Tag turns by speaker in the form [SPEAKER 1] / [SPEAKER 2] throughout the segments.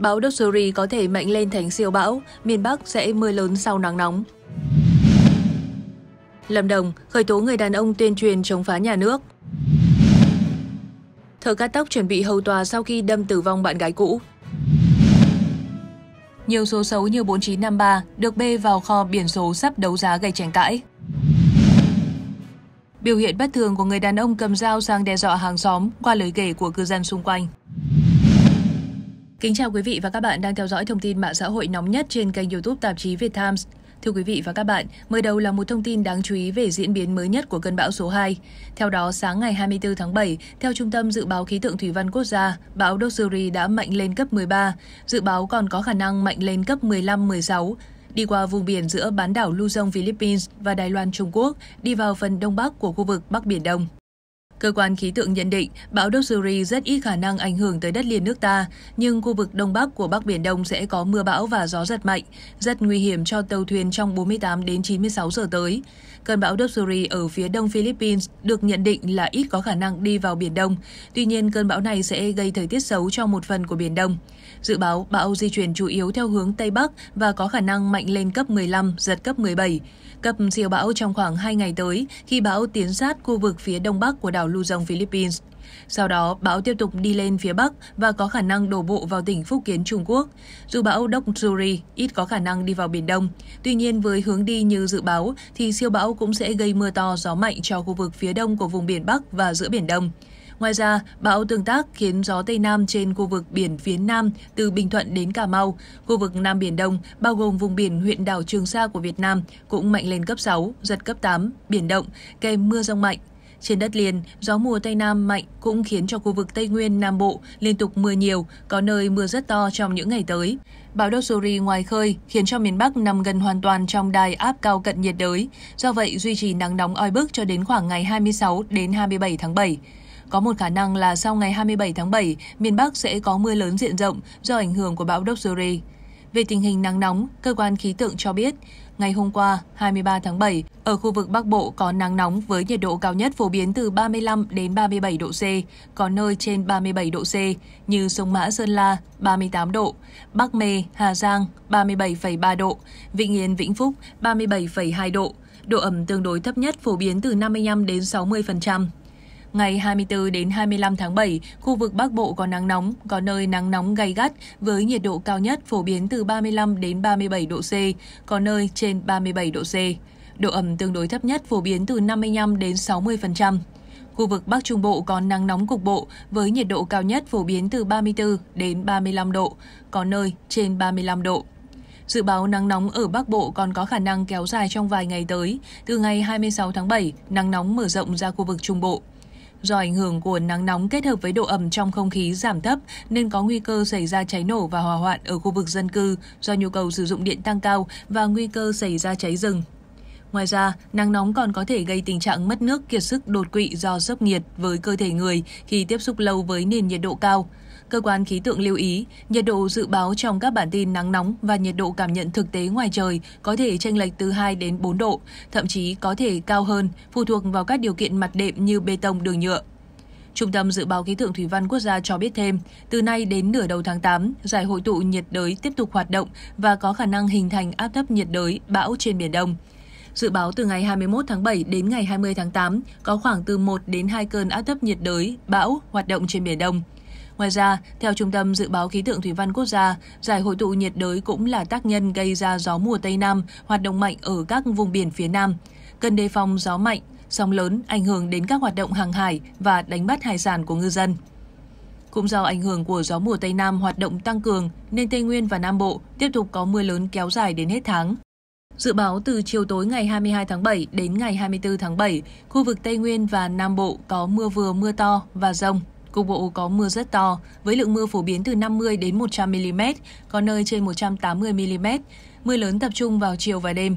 [SPEAKER 1] Bão Doksuri có thể mạnh lên thành siêu bão, miền Bắc sẽ mưa lớn sau nắng nóng. Lâm Đồng khởi tố người đàn ông tuyên truyền chống phá nhà nước. Thợ cắt tóc chuẩn bị hầu tòa sau khi đâm tử vong bạn gái cũ. Nhiều số xấu như 4953 được bê vào kho biển số sắp đấu giá gây tranh cãi. Biểu hiện bất thường của người đàn ông cầm dao sang đe dọa hàng xóm qua lời kể của cư dân xung quanh. Kính chào quý vị và các bạn đang theo dõi thông tin mạng xã hội nóng nhất trên kênh YouTube tạp chí Việt Times. Thưa quý vị và các bạn, mở đầu là một thông tin đáng chú ý về diễn biến mới nhất của cơn bão số 2. Theo đó, sáng ngày 24 tháng 7, theo Trung tâm Dự báo Khí tượng Thủy văn Quốc gia, bão Doksuri đã mạnh lên cấp 13, dự báo còn có khả năng mạnh lên cấp 15-16 đi qua vùng biển giữa bán đảo Luzon, Philippines và Đài Loan, Trung Quốc, đi vào phần đông bắc của khu vực Bắc Biển Đông. Cơ quan khí tượng nhận định bão Doksuri rất ít khả năng ảnh hưởng tới đất liền nước ta, nhưng khu vực Đông Bắc của Bắc Biển Đông sẽ có mưa bão và gió giật mạnh, rất nguy hiểm cho tàu thuyền trong 48 đến 96 giờ tới. Cơn bão Doksuri ở phía đông Philippines được nhận định là ít có khả năng đi vào Biển Đông. Tuy nhiên, cơn bão này sẽ gây thời tiết xấu cho một phần của Biển Đông. Dự báo bão di chuyển chủ yếu theo hướng Tây Bắc và có khả năng mạnh lên cấp 15, giật cấp 17. Cấp siêu bão trong khoảng 2 ngày tới khi bão tiến sát khu vực phía đông bắc của đảo Luzon, Philippines. Sau đó, bão tiếp tục đi lên phía Bắc và có khả năng đổ bộ vào tỉnh Phúc Kiến, Trung Quốc. Dù bão Doksuri ít có khả năng đi vào Biển Đông, tuy nhiên với hướng đi như dự báo thì siêu bão cũng sẽ gây mưa to gió mạnh cho khu vực phía đông của vùng biển Bắc và giữa Biển Đông. Ngoài ra, bão tương tác khiến gió Tây Nam trên khu vực biển phía Nam từ Bình Thuận đến Cà Mau, khu vực Nam Biển Đông, bao gồm vùng biển huyện đảo Trường Sa của Việt Nam cũng mạnh lên cấp 6, giật cấp 8, biển động, kèm mưa rông mạnh. Trên đất liền, gió mùa Tây Nam mạnh cũng khiến cho khu vực Tây Nguyên, Nam Bộ liên tục mưa nhiều, có nơi mưa rất to trong những ngày tới. Bão Dorsuri ngoài khơi khiến cho miền Bắc nằm gần hoàn toàn trong đài áp cao cận nhiệt đới, do vậy duy trì nắng nóng oi bức cho đến khoảng ngày 26 đến 27 tháng 7. Có một khả năng là sau ngày 27 tháng 7, miền Bắc sẽ có mưa lớn diện rộng do ảnh hưởng của bão Dorsuri. Về tình hình nắng nóng, cơ quan khí tượng cho biết, Ngày hôm qua, 23 tháng 7, ở khu vực Bắc Bộ có nắng nóng với nhiệt độ cao nhất phổ biến từ 35 đến 37 độ C, có nơi trên 37 độ C như sông Mã Sơn La 38 độ, Bắc Mê, Hà Giang 37,3 độ, Vĩnh Yên, Vĩnh Phúc 37,2 độ. Độ ẩm tương đối thấp nhất phổ biến từ 55 đến 60%. Ngày 24 đến 25 tháng 7, khu vực Bắc Bộ có nắng nóng, có nơi nắng nóng gay gắt với nhiệt độ cao nhất phổ biến từ 35 đến 37 độ C, có nơi trên 37 độ C. Độ ẩm tương đối thấp nhất phổ biến từ 55 đến 60%. Khu vực Bắc Trung Bộ có nắng nóng cục bộ với nhiệt độ cao nhất phổ biến từ 34 đến 35 độ, có nơi trên 35 độ. Dự báo nắng nóng ở Bắc Bộ còn có khả năng kéo dài trong vài ngày tới, từ ngày 26 tháng 7, nắng nóng mở rộng ra khu vực Trung Bộ. Do ảnh hưởng của nắng nóng kết hợp với độ ẩm trong không khí giảm thấp nên có nguy cơ xảy ra cháy nổ và hỏa hoạn ở khu vực dân cư do nhu cầu sử dụng điện tăng cao và nguy cơ xảy ra cháy rừng. Ngoài ra, nắng nóng còn có thể gây tình trạng mất nước kiệt sức đột quỵ do sốc nhiệt với cơ thể người khi tiếp xúc lâu với nền nhiệt độ cao. Cơ quan khí tượng lưu ý, nhiệt độ dự báo trong các bản tin nắng nóng và nhiệt độ cảm nhận thực tế ngoài trời có thể chênh lệch từ 2 đến 4 độ, thậm chí có thể cao hơn, phụ thuộc vào các điều kiện mặt đệm như bê tông đường nhựa. Trung tâm Dự báo Khí tượng Thủy văn Quốc gia cho biết thêm, từ nay đến nửa đầu tháng 8, giải hội tụ nhiệt đới tiếp tục hoạt động và có khả năng hình thành áp thấp nhiệt đới, bão trên Biển Đông. Dự báo từ ngày 21 tháng 7 đến ngày 20 tháng 8, có khoảng từ 1 đến 2 cơn áp thấp nhiệt đới, bão hoạt động trên Biển Đông. Ngoài ra, theo Trung tâm Dự báo Khí tượng Thủy văn Quốc gia, giải hội tụ nhiệt đới cũng là tác nhân gây ra gió mùa Tây Nam hoạt động mạnh ở các vùng biển phía Nam. Cần đề phòng gió mạnh, sóng lớn ảnh hưởng đến các hoạt động hàng hải và đánh bắt hải sản của ngư dân. Cũng do ảnh hưởng của gió mùa Tây Nam hoạt động tăng cường, nên Tây Nguyên và Nam Bộ tiếp tục có mưa lớn kéo dài đến hết tháng. Dự báo từ chiều tối ngày 22 tháng 7 đến ngày 24 tháng 7, khu vực Tây Nguyên và Nam Bộ có mưa vừa mưa to và rông, Cục bộ có mưa rất to, với lượng mưa phổ biến từ 50 đến 100 mm, có nơi trên 180 mm. Mưa lớn tập trung vào chiều và đêm.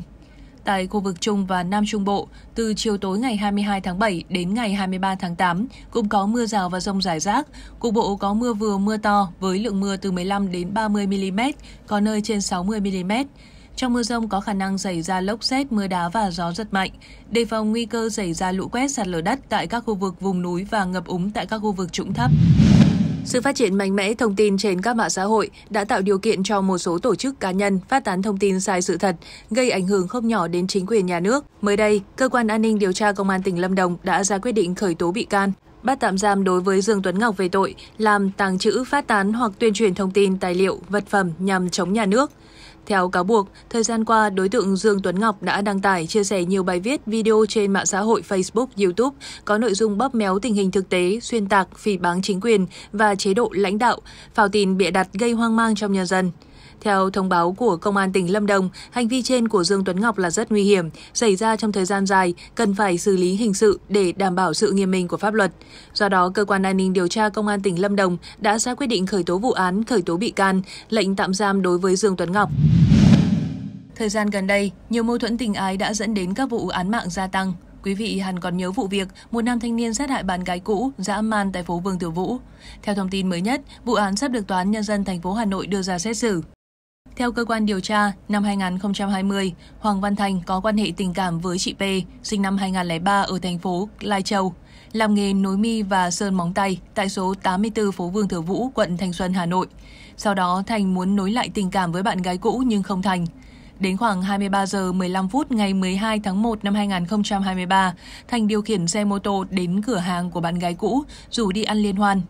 [SPEAKER 1] Tại khu vực Trung và Nam Trung Bộ, từ chiều tối ngày 22 tháng 7 đến ngày 23 tháng 8, cũng có mưa rào và rông rải rác. Cục bộ có mưa vừa mưa to với lượng mưa từ 15 đến 30 mm, có nơi trên 60 mm. Trong mưa rông có khả năng xảy ra lốc xét, mưa đá và gió giật mạnh. Đề phòng nguy cơ xảy ra lũ quét sạt lở đất tại các khu vực vùng núi và ngập úng tại các khu vực trũng thấp. Sự phát triển mạnh mẽ thông tin trên các mạng xã hội đã tạo điều kiện cho một số tổ chức cá nhân phát tán thông tin sai sự thật, gây ảnh hưởng không nhỏ đến chính quyền nhà nước. Mới đây, cơ quan an ninh điều tra công an tỉnh Lâm Đồng đã ra quyết định khởi tố bị can, bắt tạm giam đối với Dương Tuấn Ngọc về tội làm tàng trữ, phát tán hoặc tuyên truyền thông tin, tài liệu, vật phẩm nhằm chống nhà nước. Theo cáo buộc, thời gian qua, đối tượng Dương Tuấn Ngọc đã đăng tải chia sẻ nhiều bài viết, video trên mạng xã hội Facebook, YouTube có nội dung bóp méo tình hình thực tế, xuyên tạc, phỉ báng chính quyền và chế độ lãnh đạo, phào tin bịa đặt gây hoang mang trong nhân dân. Theo thông báo của Công an tỉnh Lâm Đồng, hành vi trên của Dương Tuấn Ngọc là rất nguy hiểm, xảy ra trong thời gian dài, cần phải xử lý hình sự để đảm bảo sự nghiêm minh của pháp luật. Do đó, Cơ quan An ninh Điều tra Công an tỉnh Lâm Đồng đã ra quyết định khởi tố vụ án, khởi tố bị can, lệnh tạm giam đối với Dương Tuấn Ngọc. Thời gian gần đây, nhiều mâu thuẫn tình ái đã dẫn đến các vụ án mạng gia tăng. Quý vị hẳn còn nhớ vụ việc một nam thanh niên sát hại bạn gái cũ dã man tại phố Vương Tiểu Vũ. Theo thông tin mới nhất, vụ án sắp được tòa án nhân dân thành phố Hà Nội đưa ra xét xử. Theo cơ quan điều tra, năm 2020, Hoàng Văn Thành có quan hệ tình cảm với chị P, sinh năm 2003 ở thành phố Lai Châu, làm nghề nối mi và sơn móng tay tại số 84 phố Vương Thừa Vũ, quận Thanh Xuân, Hà Nội. Sau đó, Thành muốn nối lại tình cảm với bạn gái cũ nhưng không thành. Đến khoảng 23 giờ 15 phút ngày 12 tháng 1 năm 2023, Thành điều khiển xe mô tô đến cửa hàng của bạn gái cũ, rủ đi ăn liên hoan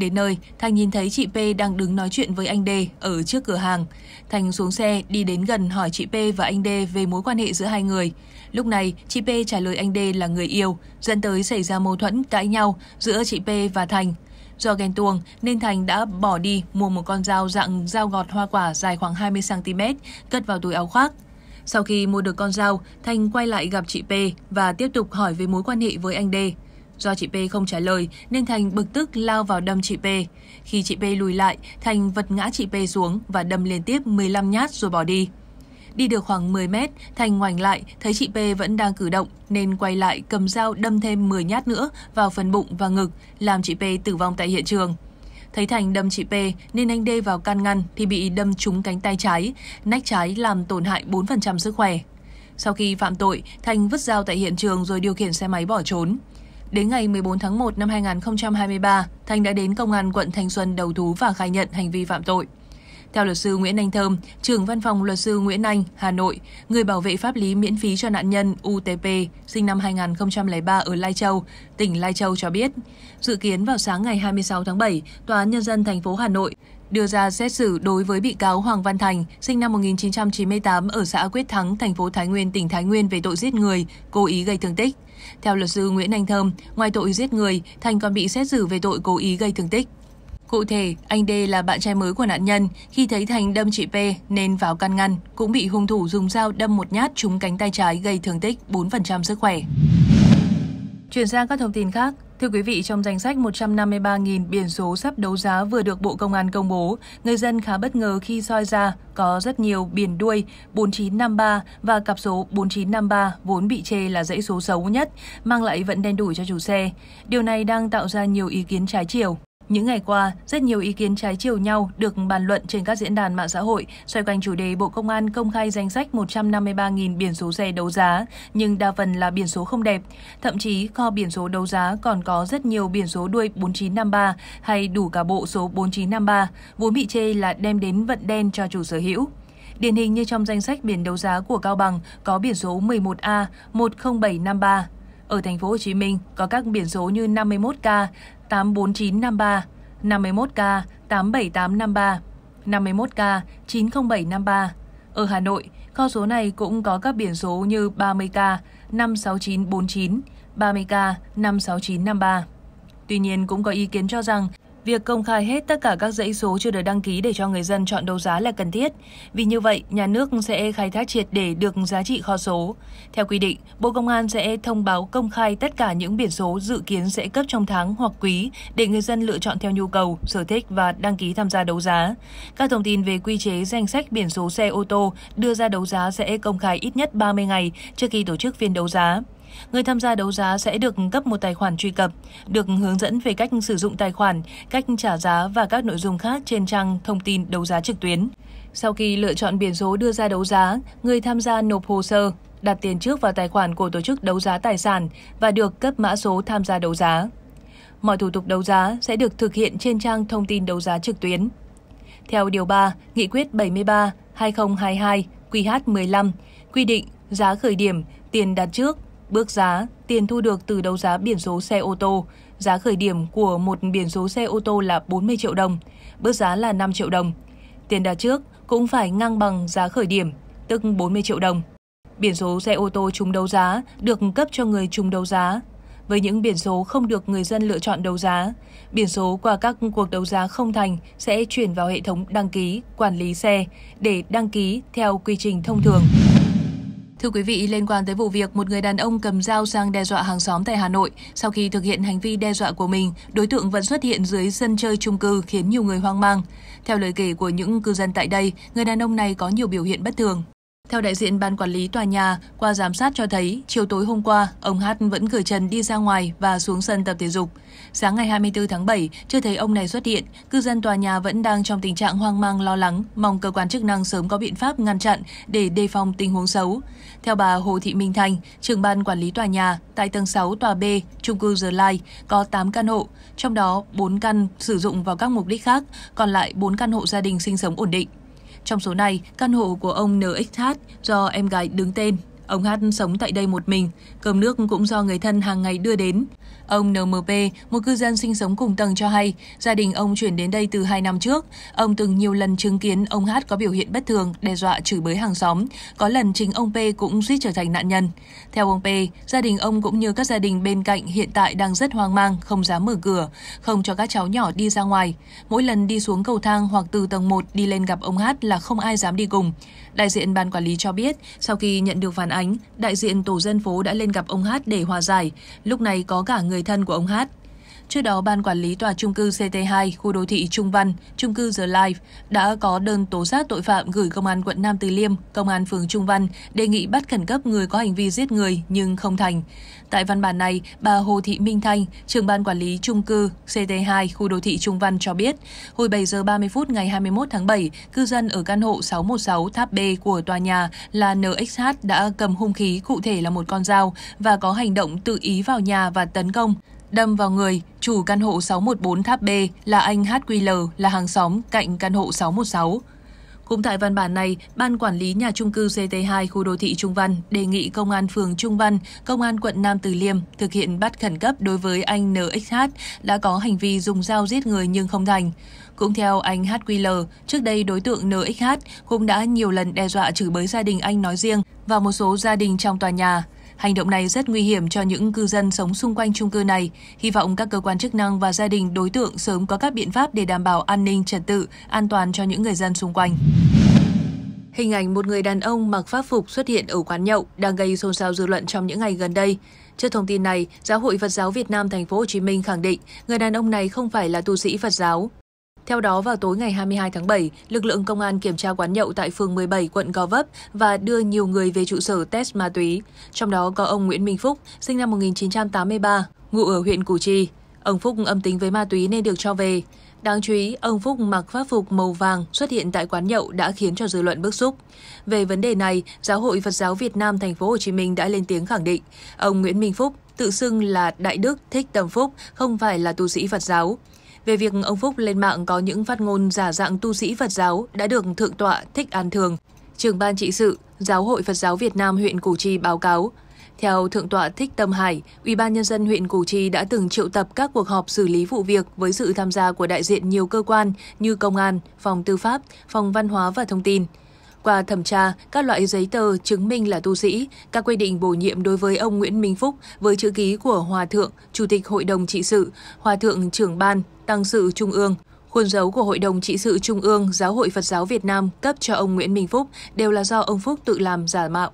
[SPEAKER 1] đến nơi, Thành nhìn thấy chị P đang đứng nói chuyện với anh D ở trước cửa hàng. Thành xuống xe đi đến gần hỏi chị P và anh D về mối quan hệ giữa hai người. Lúc này, chị P trả lời anh D là người yêu, dẫn tới xảy ra mâu thuẫn cãi nhau giữa chị P và Thành. Do ghen tuông nên Thành đã bỏ đi mua một con dao dạng dao gọt hoa quả dài khoảng 20cm cất vào túi áo khoác. Sau khi mua được con dao, Thành quay lại gặp chị P và tiếp tục hỏi về mối quan hệ với anh D. Do chị P không trả lời nên Thành bực tức lao vào đâm chị P. Khi chị P lùi lại, Thành vật ngã chị P xuống và đâm liên tiếp 15 nhát rồi bỏ đi. Đi được khoảng 10 mét, Thành ngoảnh lại, thấy chị P vẫn đang cử động nên quay lại cầm dao đâm thêm 10 nhát nữa vào phần bụng và ngực, làm chị P tử vong tại hiện trường. Thấy Thành đâm chị P nên anh D vào can ngăn thì bị đâm trúng cánh tay trái, nách trái làm tổn hại 4% sức khỏe. Sau khi phạm tội, Thành vứt dao tại hiện trường rồi điều khiển xe máy bỏ trốn. Đến ngày 14 tháng 1 năm 2023, Thành đã đến Công an quận Thanh Xuân đầu thú và khai nhận hành vi phạm tội. Theo luật sư Nguyễn Anh Thơm, trưởng văn phòng luật sư Nguyễn Anh, Hà Nội, người bảo vệ pháp lý miễn phí cho nạn nhân UTP sinh năm 2003 ở Lai Châu, tỉnh Lai Châu cho biết, dự kiến vào sáng ngày 26 tháng 7, Tòa án Nhân dân thành phố Hà Nội đưa ra xét xử đối với bị cáo Hoàng Văn Thành, sinh năm 1998 ở xã Quyết Thắng, thành phố Thái Nguyên, tỉnh Thái Nguyên về tội giết người, cố ý gây thương tích. Theo luật sư Nguyễn Anh Thơm, ngoài tội giết người, Thành còn bị xét xử về tội cố ý gây thương tích. Cụ thể, anh D là bạn trai mới của nạn nhân, khi thấy Thành đâm chị P nên vào can ngăn, cũng bị hung thủ dùng dao đâm một nhát trúng cánh tay trái gây thương tích 4% sức khỏe. Chuyển sang các thông tin khác, Thưa quý vị, trong danh sách 153.000 biển số sắp đấu giá vừa được Bộ Công an công bố, người dân khá bất ngờ khi soi ra có rất nhiều biển đuôi 4953 và cặp số 4953 vốn bị chê là dãy số xấu nhất, mang lại vận đen đủi cho chủ xe. Điều này đang tạo ra nhiều ý kiến trái chiều. Những ngày qua, rất nhiều ý kiến trái chiều nhau được bàn luận trên các diễn đàn mạng xã hội xoay quanh chủ đề Bộ Công an công khai danh sách 153.000 biển số xe đấu giá, nhưng đa phần là biển số không đẹp. Thậm chí, kho biển số đấu giá còn có rất nhiều biển số đuôi 4953 hay đủ cả bộ số 4953, vốn bị chê là đem đến vận đen cho chủ sở hữu. Điển hình như trong danh sách biển đấu giá của Cao Bằng có biển số 11A 10753 ở thành phố Hồ Chí Minh có các biển số như 51K 84953, 51K 87853, 51K 90753. Ở Hà Nội, kho số này cũng có các biển số như 30K 56949, 30K 56953. Tuy nhiên cũng có ý kiến cho rằng Việc công khai hết tất cả các dãy số chưa được đăng ký để cho người dân chọn đấu giá là cần thiết. Vì như vậy, nhà nước sẽ khai thác triệt để được giá trị kho số. Theo quy định, Bộ Công an sẽ thông báo công khai tất cả những biển số dự kiến sẽ cấp trong tháng hoặc quý để người dân lựa chọn theo nhu cầu, sở thích và đăng ký tham gia đấu giá. Các thông tin về quy chế danh sách biển số xe ô tô đưa ra đấu giá sẽ công khai ít nhất 30 ngày trước khi tổ chức phiên đấu giá. Người tham gia đấu giá sẽ được cấp một tài khoản truy cập, được hướng dẫn về cách sử dụng tài khoản, cách trả giá và các nội dung khác trên trang thông tin đấu giá trực tuyến. Sau khi lựa chọn biển số đưa ra đấu giá, người tham gia nộp hồ sơ, đặt tiền trước vào tài khoản của tổ chức đấu giá tài sản và được cấp mã số tham gia đấu giá. Mọi thủ tục đấu giá sẽ được thực hiện trên trang thông tin đấu giá trực tuyến. Theo Điều 3, Nghị quyết 73 2022 QH15 quy định giá khởi điểm, tiền đặt trước, bước giá, tiền thu được từ đấu giá biển số xe ô tô. Giá khởi điểm của một biển số xe ô tô là 40 triệu đồng, bước giá là 5 triệu đồng. Tiền đặt trước cũng phải ngang bằng giá khởi điểm, tức 40 triệu đồng. Biển số xe ô tô trúng đấu giá được cấp cho người trúng đấu giá. Với những biển số không được người dân lựa chọn đấu giá, biển số qua các cuộc đấu giá không thành sẽ chuyển vào hệ thống đăng ký, quản lý xe để đăng ký theo quy trình thông thường. Thưa quý vị, liên quan tới vụ việc một người đàn ông cầm dao sang đe dọa hàng xóm tại Hà Nội, sau khi thực hiện hành vi đe dọa của mình, đối tượng vẫn xuất hiện dưới sân chơi chung cư khiến nhiều người hoang mang. Theo lời kể của những cư dân tại đây, người đàn ông này có nhiều biểu hiện bất thường, theo đại diện ban quản lý tòa nhà, qua giám sát cho thấy, chiều tối hôm qua, ông Hát vẫn cởi trần đi ra ngoài và xuống sân tập thể dục. Sáng ngày 24 tháng 7, chưa thấy ông này xuất hiện, cư dân tòa nhà vẫn đang trong tình trạng hoang mang lo lắng, mong cơ quan chức năng sớm có biện pháp ngăn chặn để đề phòng tình huống xấu. Theo bà Hồ Thị Minh Thành, trưởng ban quản lý tòa nhà, tại tầng 6 tòa B, chung cư The Lai có 8 căn hộ, trong đó 4 căn sử dụng vào các mục đích khác, còn lại 4 căn hộ gia đình sinh sống ổn định. Trong số này, căn hộ của ông NXH do em gái đứng tên. Ông Hát sống tại đây một mình, cơm nước cũng do người thân hàng ngày đưa đến. Ông NMP, một cư dân sinh sống cùng tầng cho hay, gia đình ông chuyển đến đây từ 2 năm trước. Ông từng nhiều lần chứng kiến ông Hát có biểu hiện bất thường, đe dọa chửi bới hàng xóm. Có lần chính ông P cũng suýt trở thành nạn nhân. Theo ông P, gia đình ông cũng như các gia đình bên cạnh hiện tại đang rất hoang mang, không dám mở cửa, không cho các cháu nhỏ đi ra ngoài. Mỗi lần đi xuống cầu thang hoặc từ tầng 1 đi lên gặp ông Hát là không ai dám đi cùng. Đại diện ban quản lý cho biết, sau khi nhận được phản ánh, đại diện tổ dân phố đã lên gặp ông Hát để hòa giải. Lúc này có cả người người thân của ông Hát. Trước đó, Ban Quản lý Tòa Trung cư CT2, khu đô thị Trung Văn, Trung cư The Life đã có đơn tố giác tội phạm gửi Công an quận Nam Từ Liêm, Công an phường Trung Văn đề nghị bắt khẩn cấp người có hành vi giết người nhưng không thành. Tại văn bản này, bà Hồ Thị Minh Thanh, trưởng Ban Quản lý Trung cư CT2, khu đô thị Trung Văn cho biết, hồi 7 giờ 30 phút ngày 21 tháng 7, cư dân ở căn hộ 616 tháp B của tòa nhà là NXH đã cầm hung khí cụ thể là một con dao và có hành động tự ý vào nhà và tấn công đâm vào người chủ căn hộ 614 tháp B là anh HQL là hàng xóm cạnh căn hộ 616. Cũng tại văn bản này, Ban Quản lý Nhà trung cư CT2 khu đô thị Trung Văn đề nghị Công an phường Trung Văn, Công an quận Nam Từ Liêm thực hiện bắt khẩn cấp đối với anh NXH đã có hành vi dùng dao giết người nhưng không thành. Cũng theo anh HQL, trước đây đối tượng NXH cũng đã nhiều lần đe dọa chửi bới gia đình anh nói riêng và một số gia đình trong tòa nhà. Hành động này rất nguy hiểm cho những cư dân sống xung quanh chung cư này. Hy vọng các cơ quan chức năng và gia đình đối tượng sớm có các biện pháp để đảm bảo an ninh trật tự, an toàn cho những người dân xung quanh. Hình ảnh một người đàn ông mặc pháp phục xuất hiện ở quán nhậu đang gây xôn xao dư luận trong những ngày gần đây. Trước thông tin này, Giáo hội Phật giáo Việt Nam Thành phố Hồ Chí Minh khẳng định người đàn ông này không phải là tu sĩ Phật giáo. Theo đó, vào tối ngày 22 tháng 7, lực lượng công an kiểm tra quán nhậu tại phường 17, quận Gò Vấp và đưa nhiều người về trụ sở test ma túy. Trong đó có ông Nguyễn Minh Phúc, sinh năm 1983, ngụ ở huyện Củ Chi. Ông Phúc âm tính với ma túy nên được cho về. Đáng chú ý, ông Phúc mặc pháp phục màu vàng xuất hiện tại quán nhậu đã khiến cho dư luận bức xúc. Về vấn đề này, Giáo hội Phật giáo Việt Nam Thành phố Hồ Chí Minh đã lên tiếng khẳng định ông Nguyễn Minh Phúc tự xưng là đại đức thích tâm phúc, không phải là tu sĩ Phật giáo về việc ông Phúc lên mạng có những phát ngôn giả dạng tu sĩ Phật giáo đã được Thượng tọa Thích An Thường, trưởng ban trị sự, Giáo hội Phật giáo Việt Nam huyện Củ Chi báo cáo. Theo Thượng tọa Thích Tâm Hải, Ủy ban nhân dân huyện Củ Chi đã từng triệu tập các cuộc họp xử lý vụ việc với sự tham gia của đại diện nhiều cơ quan như công an, phòng tư pháp, phòng văn hóa và thông tin. Qua thẩm tra, các loại giấy tờ chứng minh là tu sĩ, các quy định bổ nhiệm đối với ông Nguyễn Minh Phúc với chữ ký của Hòa Thượng, Chủ tịch Hội đồng Trị sự, Hòa Thượng trưởng ban, Tăng sự Trung ương, Khuôn dấu của Hội đồng Trị sự Trung ương Giáo hội Phật giáo Việt Nam cấp cho ông Nguyễn Minh Phúc đều là do ông Phúc tự làm giả mạo.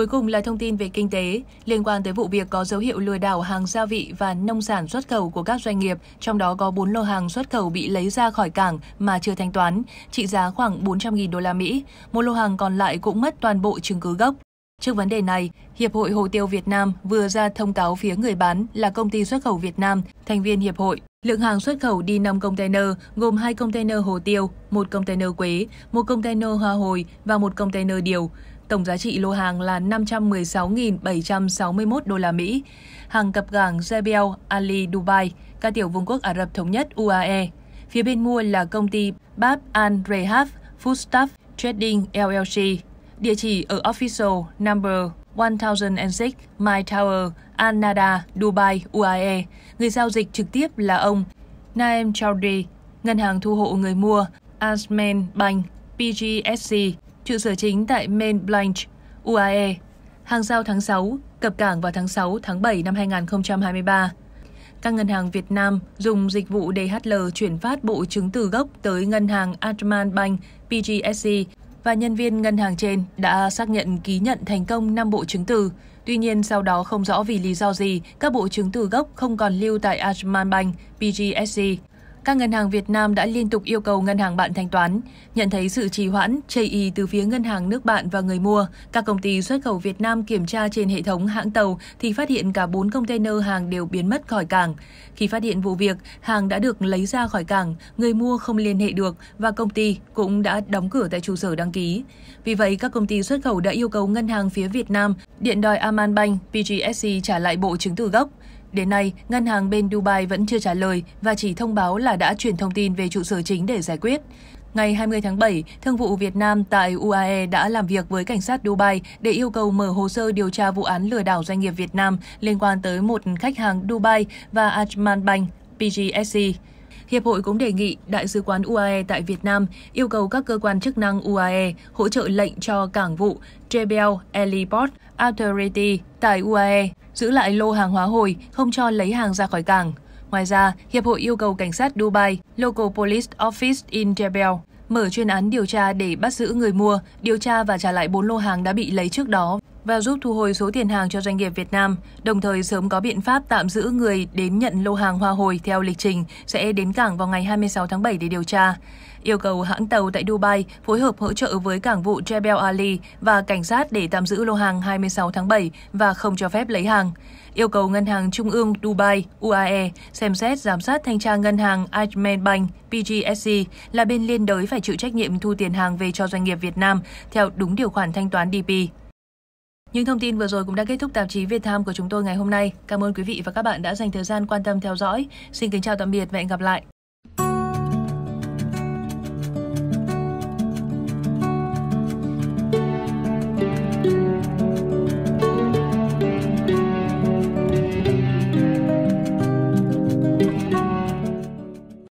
[SPEAKER 1] Cuối cùng là thông tin về kinh tế liên quan tới vụ việc có dấu hiệu lừa đảo hàng gia vị và nông sản xuất khẩu của các doanh nghiệp, trong đó có 4 lô hàng xuất khẩu bị lấy ra khỏi cảng mà chưa thanh toán, trị giá khoảng 400.000 đô la Mỹ. Một lô hàng còn lại cũng mất toàn bộ chứng cứ gốc. Trước vấn đề này, Hiệp hội Hồ tiêu Việt Nam vừa ra thông cáo phía người bán là công ty xuất khẩu Việt Nam, thành viên hiệp hội. Lượng hàng xuất khẩu đi 5 container, gồm 2 container hồ tiêu, 1 container quế, 1 container hoa hồi và 1 container điều. Tổng giá trị lô hàng là 516.761 đô la Mỹ. Hàng cập cảng Jebel Ali Dubai, các tiểu vương quốc Ả Rập Thống Nhất UAE. Phía bên mua là công ty Bab Al Rehab Foodstuff Trading LLC. Địa chỉ ở Official Number 1006 My Tower, Al Nada, Dubai, UAE. Người giao dịch trực tiếp là ông Naem Chaudhry Ngân hàng thu hộ người mua Asman Bank, PGSC trụ sở chính tại Main Blanche, UAE, hàng giao tháng 6, cập cảng vào tháng 6 tháng 7 năm 2023. Các ngân hàng Việt Nam dùng dịch vụ DHL chuyển phát bộ chứng từ gốc tới ngân hàng Adman Bank PGSC và nhân viên ngân hàng trên đã xác nhận ký nhận thành công 5 bộ chứng từ. Tuy nhiên, sau đó không rõ vì lý do gì, các bộ chứng từ gốc không còn lưu tại Ajman Bank PGSC các ngân hàng Việt Nam đã liên tục yêu cầu ngân hàng bạn thanh toán. Nhận thấy sự trì hoãn, chây y từ phía ngân hàng nước bạn và người mua, các công ty xuất khẩu Việt Nam kiểm tra trên hệ thống hãng tàu thì phát hiện cả 4 container hàng đều biến mất khỏi cảng. Khi phát hiện vụ việc, hàng đã được lấy ra khỏi cảng, người mua không liên hệ được và công ty cũng đã đóng cửa tại trụ sở đăng ký. Vì vậy, các công ty xuất khẩu đã yêu cầu ngân hàng phía Việt Nam điện đòi Aman Bank PGSC trả lại bộ chứng từ gốc Đến nay, ngân hàng bên Dubai vẫn chưa trả lời và chỉ thông báo là đã chuyển thông tin về trụ sở chính để giải quyết. Ngày 20 tháng 7, Thương vụ Việt Nam tại UAE đã làm việc với cảnh sát Dubai để yêu cầu mở hồ sơ điều tra vụ án lừa đảo doanh nghiệp Việt Nam liên quan tới một khách hàng Dubai và Ajman Bank PGSC. Hiệp hội cũng đề nghị Đại sứ quán UAE tại Việt Nam yêu cầu các cơ quan chức năng UAE hỗ trợ lệnh cho cảng vụ Jebel Heliport Authority tại UAE giữ lại lô hàng hóa hồi, không cho lấy hàng ra khỏi cảng. Ngoài ra, Hiệp hội yêu cầu cảnh sát Dubai, Local Police Office in Jebel, mở chuyên án điều tra để bắt giữ người mua, điều tra và trả lại 4 lô hàng đã bị lấy trước đó và giúp thu hồi số tiền hàng cho doanh nghiệp Việt Nam, đồng thời sớm có biện pháp tạm giữ người đến nhận lô hàng hoa hồi theo lịch trình sẽ đến cảng vào ngày 26 tháng 7 để điều tra. Yêu cầu hãng tàu tại Dubai phối hợp hỗ trợ với cảng vụ Jebel Ali và cảnh sát để tạm giữ lô hàng 26 tháng 7 và không cho phép lấy hàng. Yêu cầu Ngân hàng Trung ương Dubai UAE xem xét giám sát thanh tra ngân hàng Ajman Bank PGSC là bên liên đới phải chịu trách nhiệm thu tiền hàng về cho doanh nghiệp Việt Nam theo đúng điều khoản thanh toán DP. Những thông tin vừa rồi cũng đã kết thúc tạp chí Việt Tham của chúng tôi ngày hôm nay. Cảm ơn quý vị và các bạn đã dành thời gian quan tâm theo dõi. Xin kính chào tạm biệt và hẹn gặp lại.